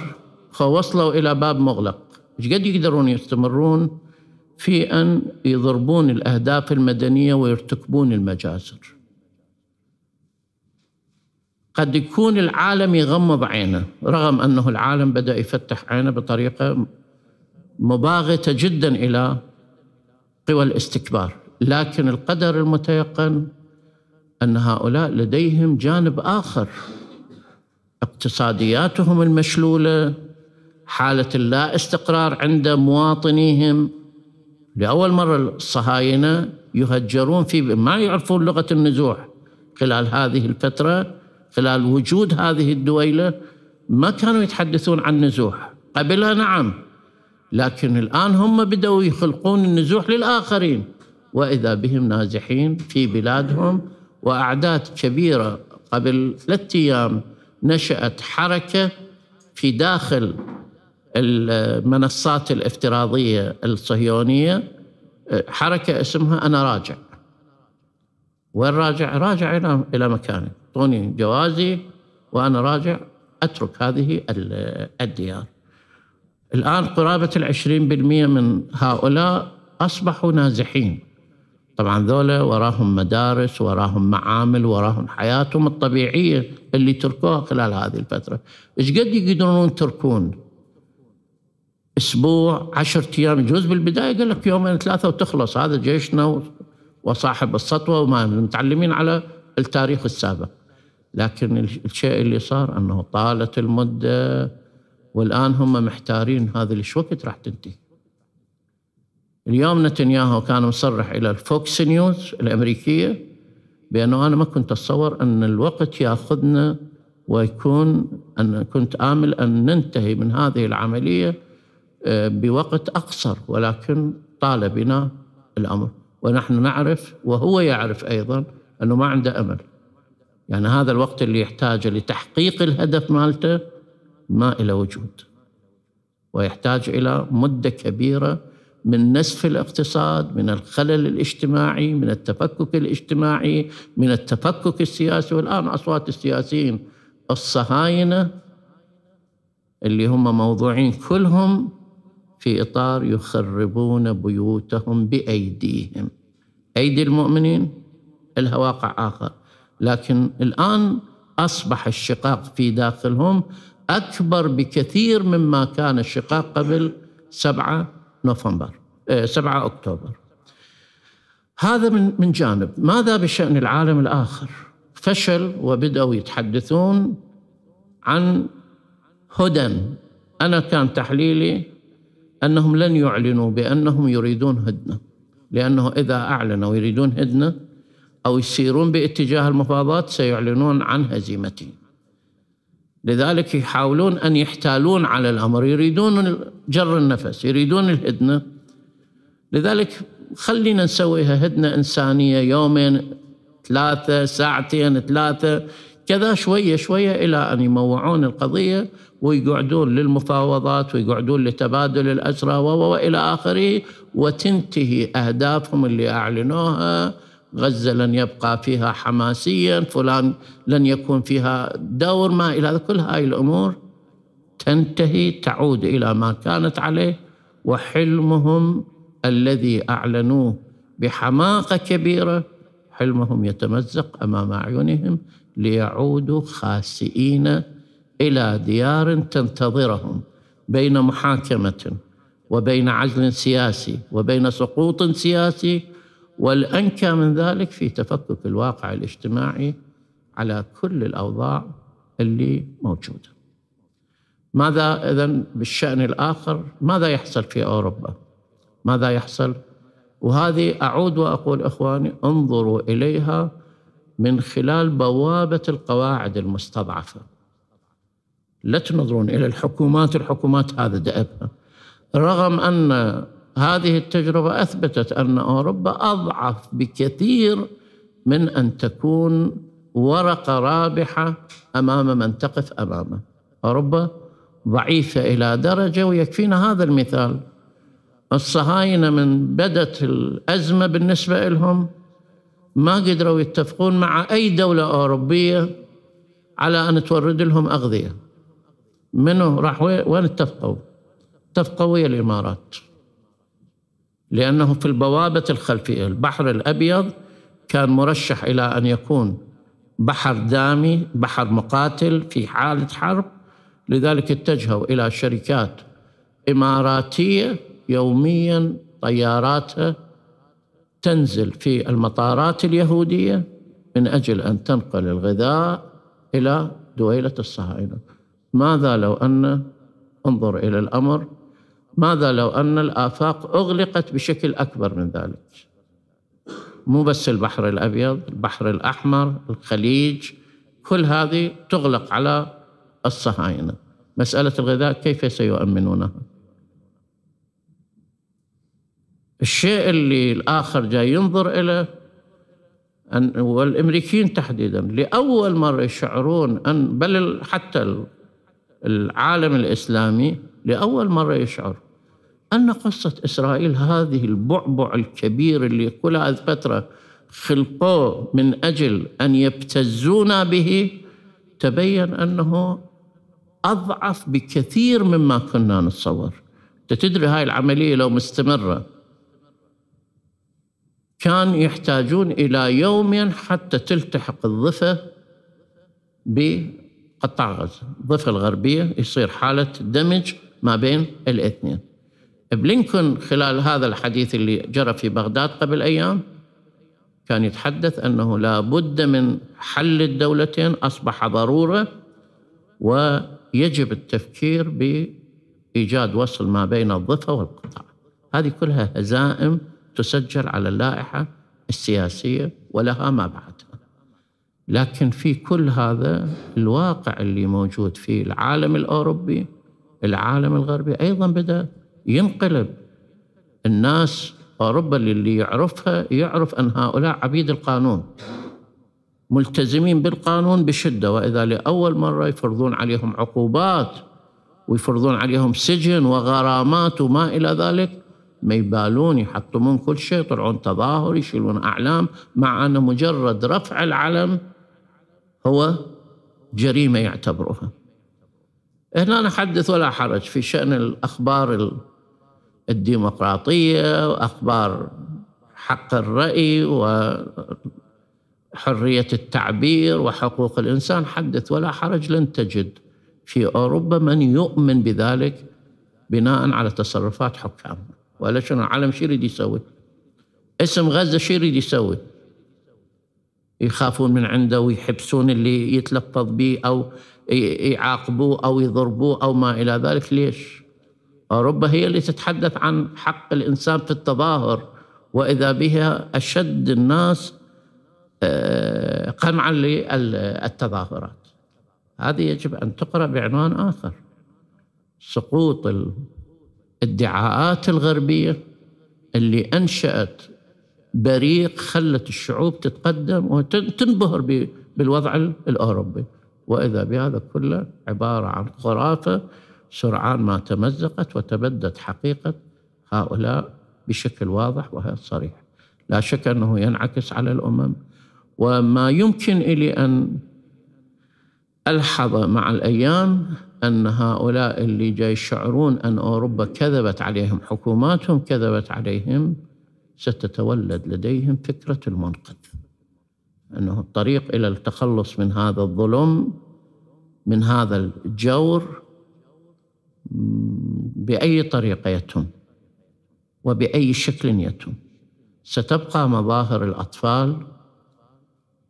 وصلوا إلى باب مغلق ايش قد يقدرون يستمرون في أن يضربون الأهداف المدنية ويرتكبون المجازر قد يكون العالم يغمض عينه رغم أنه العالم بدأ يفتح عينه بطريقة مباغتة جدا إلى قوى الاستكبار لكن القدر المتيقن أن هؤلاء لديهم جانب آخر اقتصادياتهم المشلولة حالة اللا استقرار عند مواطنيهم لأول مرة الصهاينة يهجرون في ما يعرفون لغة النزوح خلال هذه الفترة خلال وجود هذه الدويلة ما كانوا يتحدثون عن نزوح قبلها نعم لكن الآن هم بدأوا يخلقون النزوح للآخرين وإذا بهم نازحين في بلادهم وأعداد كبيرة قبل ثلاثة أيام نشأت حركة في داخل المنصات الافتراضية الصهيونية حركة اسمها أنا راجع وين راجع؟ راجع إلى إلى مكاني أعطوني جوازي وأنا راجع أترك هذه الديار الآن قرابة العشرين بالمئة من هؤلاء أصبحوا نازحين طبعا ذولا وراهم مدارس وراهم معامل وراهم حياتهم الطبيعية اللي تركوها خلال هذه الفترة إيش قد يقدرون تركون اسبوع عشرة ايام يجوز بالبدايه قال لك يومين ثلاثه وتخلص هذا جيشنا وصاحب السطوه وما متعلمين على التاريخ السابق لكن الشيء اللي صار انه طالت المده والان هم محتارين هذا ليش وقت راح تنتهي اليوم نتنياهو كان مصرح الى الفوكس نيوز الامريكيه بانه انا ما كنت اتصور ان الوقت ياخذنا ويكون ان كنت امل ان ننتهي من هذه العمليه بوقت أقصر ولكن طال بنا الأمر ونحن نعرف وهو يعرف أيضا أنه ما عنده أمل يعني هذا الوقت اللي يحتاجه لتحقيق الهدف مالته ما إلى وجود ويحتاج إلى مدة كبيرة من نسف الاقتصاد من الخلل الاجتماعي من التفكك الاجتماعي من التفكك السياسي والآن أصوات السياسيين الصهاينة اللي هم موضوعين كلهم في اطار يخربون بيوتهم بايديهم. ايدي المؤمنين لها واقع اخر، لكن الان اصبح الشقاق في داخلهم اكبر بكثير مما كان الشقاق قبل 7 نوفمبر 7 آه، اكتوبر. هذا من من جانب، ماذا بشان العالم الاخر؟ فشل وبداوا يتحدثون عن هدى انا كان تحليلي أنهم لن يعلنوا بأنهم يريدون هدنة لأنه إذا أعلنوا يريدون هدنة أو يسيرون باتجاه المفاوضات سيعلنون عن هزيمتهم لذلك يحاولون أن يحتالون على الأمر يريدون جر النفس يريدون الهدنة لذلك خلينا نسويها هدنة إنسانية يومين ثلاثة ساعتين ثلاثة كذا شوية شوية إلى أن يموعون القضية ويقعدون للمفاوضات ويقعدون لتبادل الأسرى وإلى آخره وتنتهي أهدافهم اللي أعلنوها غزة لن يبقى فيها حماسيا فلان لن يكون فيها دور ما إلى كل هاي الأمور تنتهي تعود إلى ما كانت عليه وحلمهم الذي أعلنوه بحماقة كبيرة حلمهم يتمزق أمام أعينهم ليعودوا خاسئين الى ديار تنتظرهم بين محاكمه وبين عزل سياسي وبين سقوط سياسي والانكى من ذلك في تفكك الواقع الاجتماعي على كل الاوضاع اللي موجوده. ماذا اذا بالشان الاخر ماذا يحصل في اوروبا؟ ماذا يحصل؟ وهذه اعود واقول اخواني انظروا اليها من خلال بوابة القواعد المستضعفة لا تنظرون إلى الحكومات الحكومات هذا دأبها رغم أن هذه التجربة أثبتت أن أوروبا أضعف بكثير من أن تكون ورقة رابحة أمام من تقف أمامه أوروبا ضعيفة إلى درجة ويكفينا هذا المثال الصهاينة من بدت الأزمة بالنسبة لهم ما قدروا يتفقون مع أي دولة أوروبية على أن تورد لهم أغذية منو راح وين اتفقوا اتفقوا ويا الإمارات لأنه في البوابة الخلفية البحر الأبيض كان مرشح إلى أن يكون بحر دامي بحر مقاتل في حالة حرب لذلك اتجهوا إلى شركات إماراتية يوميا طياراتها تنزل في المطارات اليهودية من أجل أن تنقل الغذاء إلى دويلة الصهاينة ماذا لو أن انظر إلى الأمر ماذا لو أن الآفاق أغلقت بشكل أكبر من ذلك مو بس البحر الأبيض البحر الأحمر الخليج كل هذه تغلق على الصهاينة مسألة الغذاء كيف سيؤمنونها الشيء اللي الآخر جاي ينظر إليه أن والأمريكيين تحديدا لأول مرة يشعرون أن بل حتى العالم الإسلامي لأول مرة يشعر أن قصة إسرائيل هذه البعبع الكبير اللي كل هذه الفترة خلقوه من أجل أن يبتزونا به تبين أنه أضعف بكثير مما كنا نتصور أنت تدري هاي العملية لو مستمرة كان يحتاجون إلى يومين حتى تلتحق الضفة بقطاع غزة الضفة الغربية يصير حالة دمج ما بين الاثنين بلينكون خلال هذا الحديث اللي جرى في بغداد قبل أيام كان يتحدث أنه لا بد من حل الدولتين أصبح ضرورة ويجب التفكير بإيجاد وصل ما بين الضفة والقطاع هذه كلها هزائم تسجل على اللائحة السياسية ولها ما بعدها لكن في كل هذا الواقع اللي موجود في العالم الأوروبي العالم الغربي أيضا بدأ ينقلب الناس أوروبا اللي يعرفها يعرف أن هؤلاء عبيد القانون ملتزمين بالقانون بشدة وإذا لأول مرة يفرضون عليهم عقوبات ويفرضون عليهم سجن وغرامات وما إلى ذلك ما يبالون يحطمون كل شيء يطلعون تظاهر يشيلون أعلام مع أن مجرد رفع العلم هو جريمة يعتبروها هنا إيه نحدث ولا حرج في شأن الأخبار الديمقراطية وأخبار حق الرأي وحرية التعبير وحقوق الإنسان حدث ولا حرج لن تجد في أوروبا من يؤمن بذلك بناء على تصرفات حكامها ولا شنو العالم شو يريد يسوي اسم غزة شو يريد يسوي يخافون من عنده ويحبسون اللي يتلفظ به أو يعاقبوه أو يضربوه أو ما إلى ذلك ليش أوروبا هي اللي تتحدث عن حق الإنسان في التظاهر وإذا بها أشد الناس آه، قمعا للتظاهرات هذه يجب أن تقرأ بعنوان آخر سقوط الدعاءات الغربية اللي أنشأت بريق خلت الشعوب تتقدم وتنبهر بالوضع الأوروبي وإذا بهذا كله عبارة عن خرافة سرعان ما تمزقت وتبدت حقيقة هؤلاء بشكل واضح وصريح لا شك أنه ينعكس على الأمم وما يمكن إلي أن ألحظ مع الأيام أن هؤلاء اللي جاي يشعرون أن أوروبا كذبت عليهم حكوماتهم كذبت عليهم ستتولد لديهم فكرة المنقذ أنه الطريق إلى التخلص من هذا الظلم من هذا الجور بأي طريقة يتم وبأي شكل يتم ستبقى مظاهر الأطفال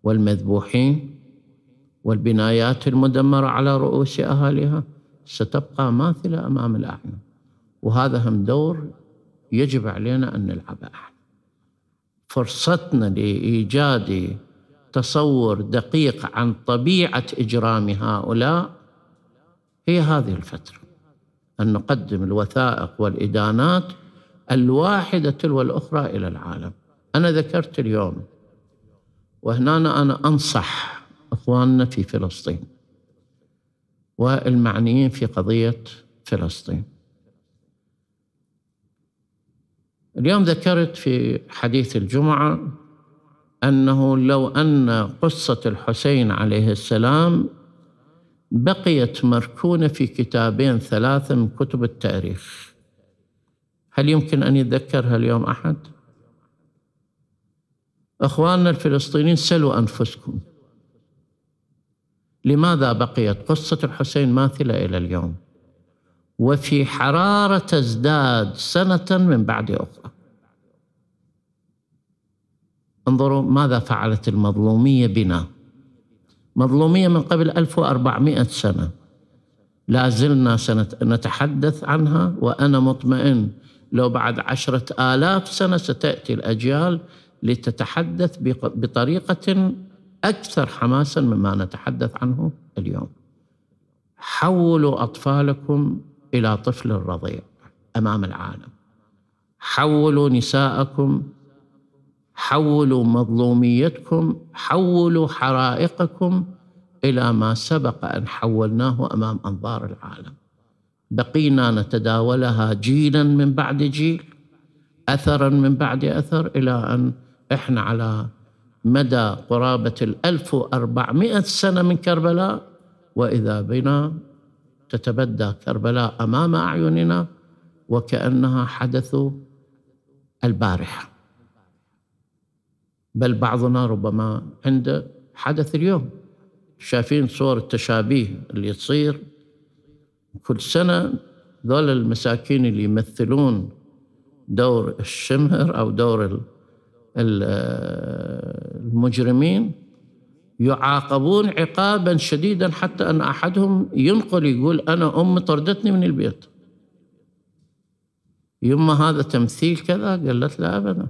والمذبوحين والبنايات المدمرة على رؤوس أهاليها ستبقى ماثلة أمام الأعين وهذا هم دور يجب علينا أن نلعبه احنا فرصتنا لإيجاد تصور دقيق عن طبيعة إجرام هؤلاء هي هذه الفترة أن نقدم الوثائق والإدانات الواحدة تلو الأخرى إلى العالم أنا ذكرت اليوم وهنا أنا أنصح إخواننا في فلسطين والمعنيين في قضية فلسطين اليوم ذكرت في حديث الجمعة أنه لو أن قصة الحسين عليه السلام بقيت مركونة في كتابين ثلاثة من كتب التاريخ هل يمكن أن يتذكرها اليوم أحد؟ أخواننا الفلسطينيين سلوا أنفسكم لماذا بقيت قصة الحسين ماثلة إلى اليوم وفي حرارة تزداد سنة من بعد أخرى انظروا ماذا فعلت المظلومية بنا مظلومية من قبل 1400 سنة لا زلنا نتحدث عنها وأنا مطمئن لو بعد عشرة آلاف سنة ستأتي الأجيال لتتحدث بطريقة أكثر حماسا مما نتحدث عنه اليوم حولوا أطفالكم إلى طفل رضيع أمام العالم حولوا نساءكم حولوا مظلوميتكم حولوا حرائقكم إلى ما سبق أن حولناه أمام أنظار العالم بقينا نتداولها جيلا من بعد جيل أثرا من بعد أثر إلى أن إحنا على مدى قرابة الألف وأربعمائة سنة من كربلاء وإذا بنا تتبدى كربلاء أمام أعيننا وكأنها حدث البارحة بل بعضنا ربما عند حدث اليوم شايفين صور التشابيه اللي تصير كل سنة ذول المساكين اللي يمثلون دور الشمهر أو دور المجرمين يعاقبون عقابا شديدا حتى أن أحدهم ينقل يقول أنا أمي طردتني من البيت يما هذا تمثيل كذا قالت لا أبدا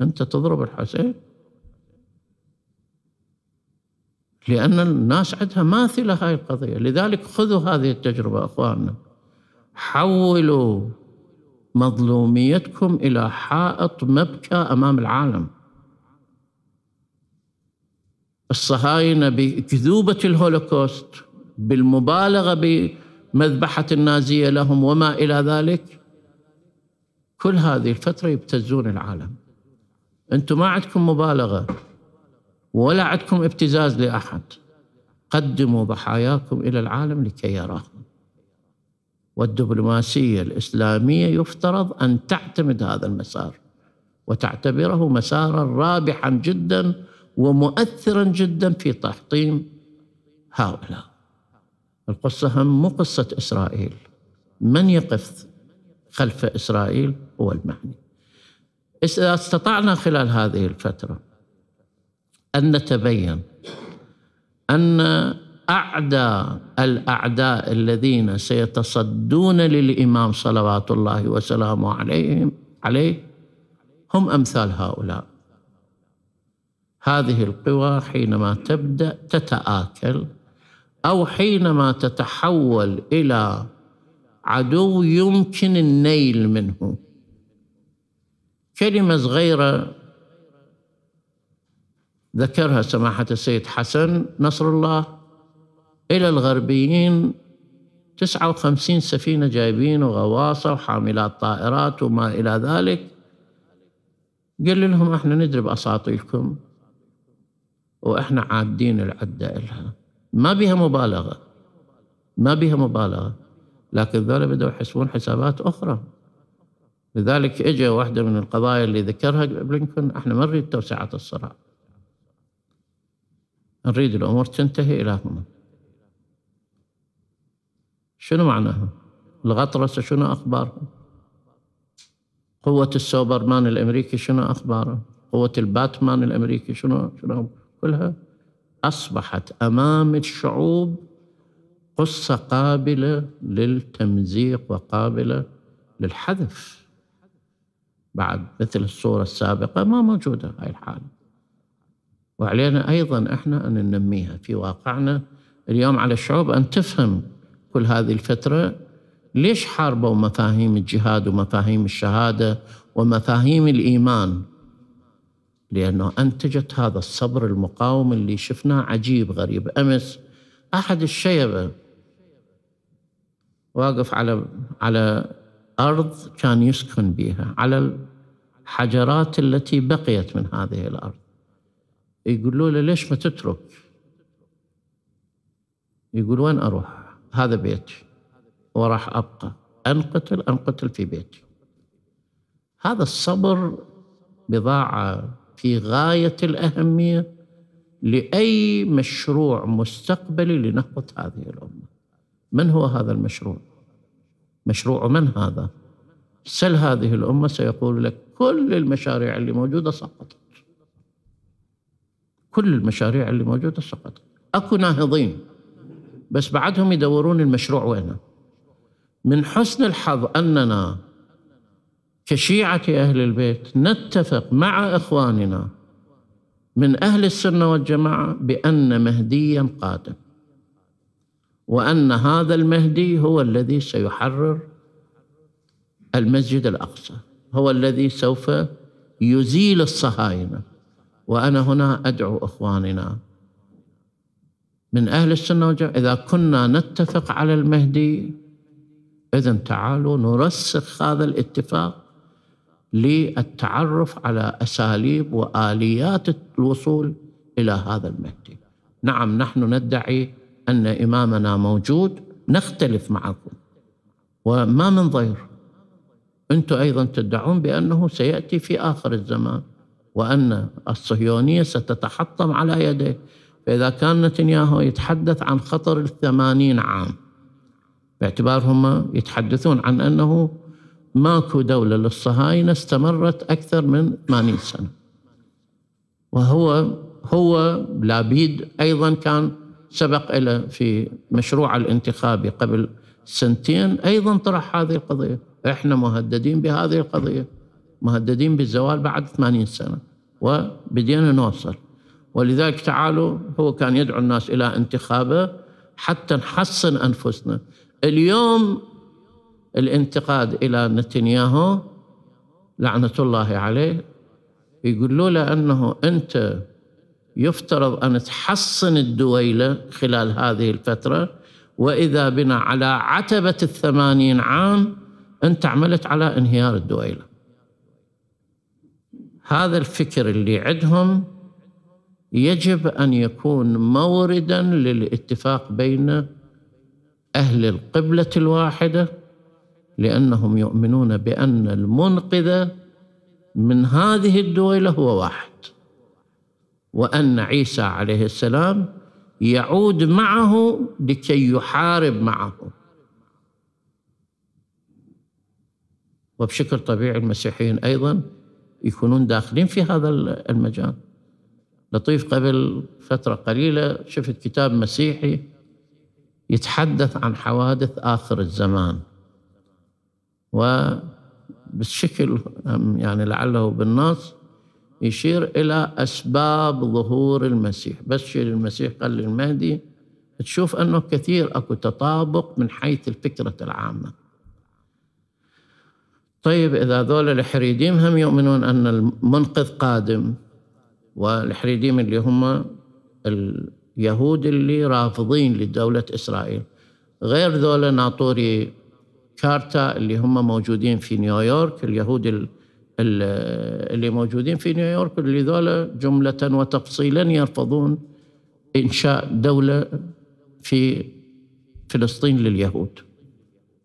أنت تضرب الحسين لأن الناس عندها ماثلة هاي القضية لذلك خذوا هذه التجربة أخواننا حولوا مظلوميتكم إلى حائط مبكى أمام العالم الصهاينة بكذوبة الهولوكوست بالمبالغة بمذبحة النازية لهم وما إلى ذلك كل هذه الفترة يبتزون العالم أنتم ما عندكم مبالغة ولا عندكم ابتزاز لأحد قدموا ضحاياكم إلى العالم لكي يراه والدبلوماسية الإسلامية يفترض أن تعتمد هذا المسار وتعتبره مسارا رابحا جدا ومؤثرا جدا في تحطيم هؤلاء القصة هم مو قصة إسرائيل من يقف خلف إسرائيل هو المعني إذا استطعنا خلال هذه الفترة أن نتبين أن اعدى الاعداء الذين سيتصدون للامام صلوات الله وسلامه عليهم عليه هم امثال هؤلاء هذه القوى حينما تبدا تتاكل او حينما تتحول الى عدو يمكن النيل منه كلمه صغيره ذكرها سماحه السيد حسن نصر الله إلى الغربيين 59 سفينة جايبين وغواصة وحاملات طائرات وما إلى ذلك قال لهم احنا ندرب أساطيلكم وإحنا عادين العدة إلها ما بها مبالغة ما بها مبالغة لكن ذولا بدأوا يحسبون حسابات أخرى لذلك اجى واحدة من القضايا اللي ذكرها بلينكون احنا ما نريد توسعة الصراع نريد الأمور تنتهي إلى هنا شنو معناها؟ الغطرسة شنو أخبارها؟ قوة السوبرمان الأمريكي شنو أخبارها؟ قوة الباتمان الأمريكي شنو شنو كلها أصبحت أمام الشعوب قصة قابلة للتمزيق وقابلة للحذف بعد مثل الصورة السابقة ما موجودة هاي الحالة وعلينا أيضا إحنا أن ننميها في واقعنا اليوم على الشعوب أن تفهم كل هذه الفترة ليش حاربوا مفاهيم الجهاد ومفاهيم الشهادة ومفاهيم الإيمان لأنه أنتجت هذا الصبر المقاوم اللي شفناه عجيب غريب أمس أحد الشيبة واقف على على أرض كان يسكن بها على الحجرات التي بقيت من هذه الأرض يقولوا له ليش ما تترك يقول وين أروح هذا بيتي وراح أبقى أنقتل أنقتل في بيتي هذا الصبر بضاعة في غاية الأهمية لأي مشروع مستقبلي لنهضة هذه الأمة من هو هذا المشروع؟ مشروع من هذا؟ سل هذه الأمة سيقول لك كل المشاريع اللي موجودة سقطت كل المشاريع اللي موجودة سقطت أكو ناهضين بس بعدهم يدورون المشروع وينه من حسن الحظ أننا كشيعة أهل البيت نتفق مع إخواننا من أهل السنة والجماعة بأن مهديا قادم وأن هذا المهدي هو الذي سيحرر المسجد الأقصى هو الذي سوف يزيل الصهاينة وأنا هنا أدعو إخواننا من أهل السنة والجماعة إذا كنا نتفق على المهدي إذا تعالوا نرسخ هذا الاتفاق للتعرف على أساليب وآليات الوصول إلى هذا المهدي نعم نحن ندعي أن إمامنا موجود نختلف معكم وما من ضير أنتم أيضا تدعون بأنه سيأتي في آخر الزمان وأن الصهيونية ستتحطم على يديه فإذا كان نتنياهو يتحدث عن خطر الثمانين عام باعتبار هم يتحدثون عن أنه ماكو دولة للصهاينة استمرت أكثر من 80 سنة وهو هو لابيد أيضا كان سبق إلى في مشروع الانتخابي قبل سنتين أيضا طرح هذه القضية إحنا مهددين بهذه القضية مهددين بالزوال بعد 80 سنة وبدينا نوصل ولذلك تعالوا هو كان يدعو الناس إلى انتخابه حتى نحصن أنفسنا اليوم الانتقاد إلى نتنياهو لعنة الله عليه يقولوا له أنه أنت يفترض أن تحصن الدويلة خلال هذه الفترة وإذا بنا على عتبة الثمانين عام أنت عملت على انهيار الدويلة هذا الفكر اللي عندهم يجب ان يكون موردا للاتفاق بين اهل القبله الواحده لانهم يؤمنون بان المنقذ من هذه الدويله هو واحد وان عيسى عليه السلام يعود معه لكي يحارب معه وبشكل طبيعي المسيحيين ايضا يكونون داخلين في هذا المجال لطيف قبل فترة قليلة شفت كتاب مسيحي يتحدث عن حوادث آخر الزمان وبالشكل يعني لعله بالنص يشير إلى أسباب ظهور المسيح بس شيل المسيح قال للمهدي تشوف أنه كثير أكو تطابق من حيث الفكرة العامة طيب إذا ذول الحريديم هم يؤمنون أن المنقذ قادم والحريديم اللي هم اليهود اللي رافضين لدولة إسرائيل غير ذولا ناطوري كارتا اللي هم موجودين في نيويورك اليهود اللي موجودين في نيويورك اللي ذولا جملة وتفصيلا يرفضون إنشاء دولة في فلسطين لليهود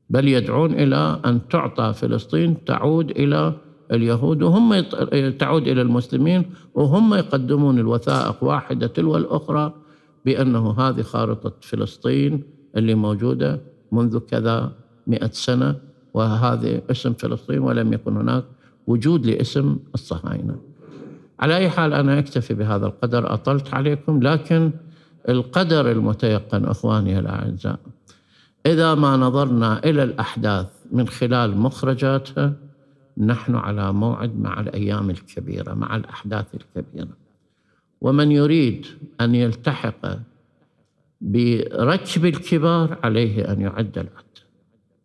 بل يدعون إلى أن تعطى فلسطين تعود إلى اليهود وهم تعود إلى المسلمين وهم يقدمون الوثائق واحدة تلو الأخرى بأنه هذه خارطة فلسطين اللي موجودة منذ كذا مئة سنة وهذه اسم فلسطين ولم يكن هناك وجود لاسم الصهاينة على أي حال أنا أكتفي بهذا القدر أطلت عليكم لكن القدر المتيقن اخواني الاعزاء اذا ما نظرنا الى الاحداث من خلال مخرجاتها نحن على موعد مع الايام الكبيره مع الاحداث الكبيره ومن يريد ان يلتحق بركب الكبار عليه ان يعد العد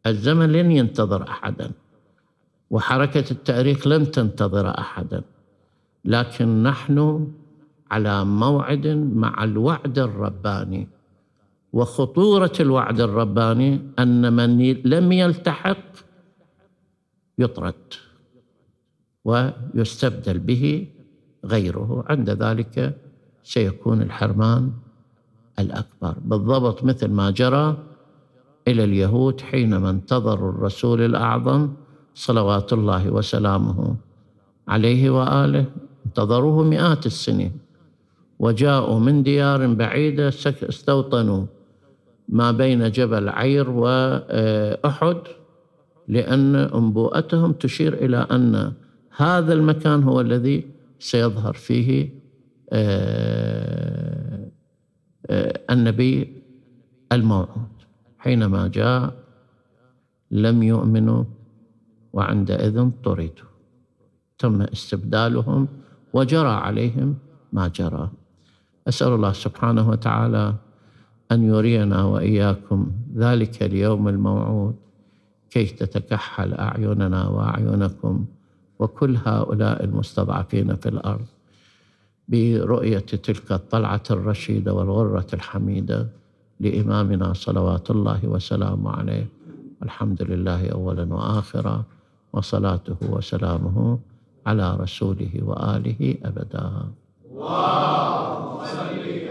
الزمن لن ينتظر احدا وحركه التاريخ لن تنتظر احدا لكن نحن على موعد مع الوعد الرباني وخطوره الوعد الرباني ان من لم يلتحق يطرد ويستبدل به غيره عند ذلك سيكون الحرمان الأكبر بالضبط مثل ما جرى إلى اليهود حينما انتظروا الرسول الأعظم صلوات الله وسلامه عليه وآله انتظروه مئات السنين وجاءوا من ديار بعيدة استوطنوا ما بين جبل عير وأحد آه، لأن أنبوءتهم تشير إلى أن هذا المكان هو الذي سيظهر فيه آه، آه، النبي الموعود حينما جاء لم يؤمنوا وعندئذ طردوا تم استبدالهم وجرى عليهم ما جرى اسال الله سبحانه وتعالى ان يرينا واياكم ذلك اليوم الموعود كي تتكحل اعيننا واعينكم وكل هؤلاء المستضعفين في الارض برؤيه تلك الطلعه الرشيده والغره الحميده لامامنا صلوات الله وسلامه عليه الحمد لله اولا واخرا وصلاته وسلامه على رسوله واله ابدا. اللهم صل